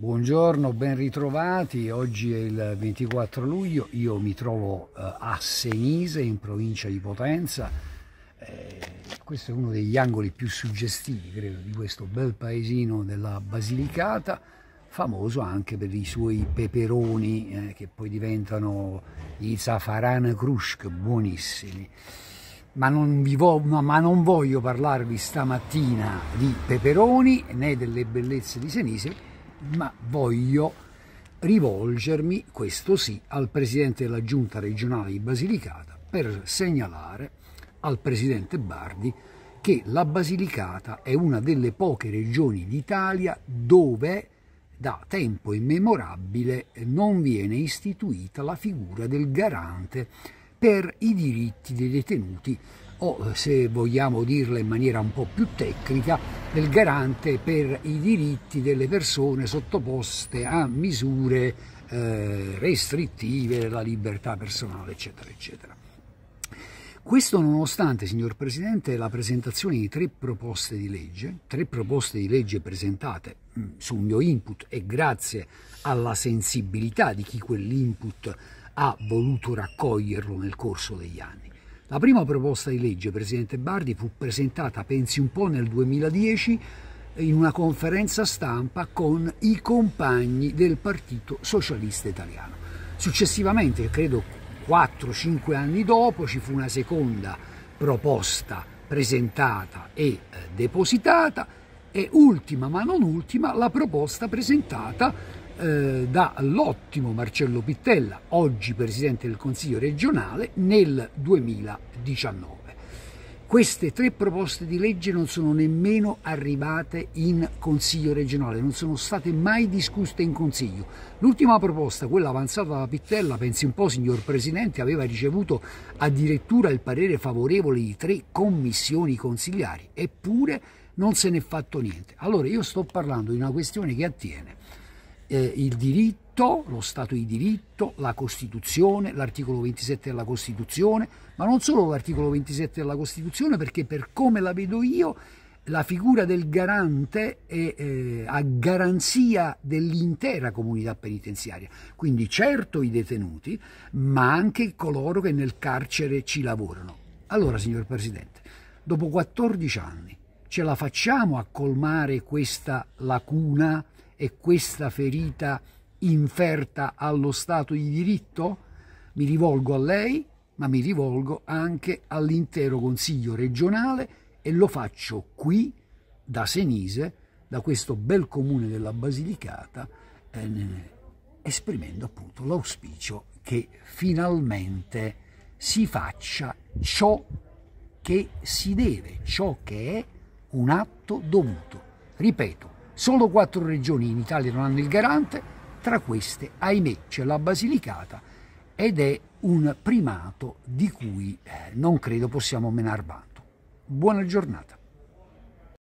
Buongiorno, ben ritrovati. Oggi è il 24 luglio, io mi trovo eh, a Senise in provincia di Potenza. Eh, questo è uno degli angoli più suggestivi, credo, di questo bel paesino della Basilicata, famoso anche per i suoi peperoni eh, che poi diventano i zafaran krusk, buonissimi. Ma non, ma non voglio parlarvi stamattina di peperoni né delle bellezze di Senise, ma voglio rivolgermi, questo sì, al Presidente della Giunta regionale di Basilicata per segnalare al Presidente Bardi che la Basilicata è una delle poche regioni d'Italia dove da tempo immemorabile non viene istituita la figura del garante per i diritti dei detenuti o se vogliamo dirla in maniera un po' più tecnica, del garante per i diritti delle persone sottoposte a misure eh, restrittive della libertà personale, eccetera, eccetera. Questo nonostante, signor Presidente, la presentazione di tre proposte di legge, tre proposte di legge presentate mm, sul mio input e grazie alla sensibilità di chi quell'input ha voluto raccoglierlo nel corso degli anni. La prima proposta di legge, Presidente Bardi, fu presentata, pensi un po', nel 2010 in una conferenza stampa con i compagni del Partito Socialista Italiano. Successivamente, credo 4-5 anni dopo, ci fu una seconda proposta presentata e eh, depositata e ultima ma non ultima la proposta presentata eh, dall'ottimo Marcello Pittella, oggi Presidente del Consiglio regionale, nel 2019. Queste tre proposte di legge non sono nemmeno arrivate in Consiglio regionale, non sono state mai discusse in Consiglio. L'ultima proposta, quella avanzata da Pittella, pensi un po' signor Presidente, aveva ricevuto addirittura il parere favorevole di tre commissioni consigliari, eppure non se n'è fatto niente. Allora io sto parlando di una questione che attiene eh, il diritto, lo Stato di diritto, la Costituzione, l'articolo 27 della Costituzione, ma non solo l'articolo 27 della Costituzione perché per come la vedo io la figura del garante è eh, a garanzia dell'intera comunità penitenziaria, quindi certo i detenuti, ma anche coloro che nel carcere ci lavorano. Allora, signor Presidente, dopo 14 anni ce la facciamo a colmare questa lacuna è questa ferita inferta allo Stato di diritto? Mi rivolgo a lei, ma mi rivolgo anche all'intero Consiglio regionale e lo faccio qui da Senise, da questo bel comune della Basilicata, eh, esprimendo appunto l'auspicio che finalmente si faccia ciò che si deve, ciò che è un atto dovuto. Ripeto, Solo quattro regioni in Italia non hanno il garante, tra queste, ahimè, c'è la Basilicata ed è un primato di cui eh, non credo possiamo menar vanto. Buona giornata.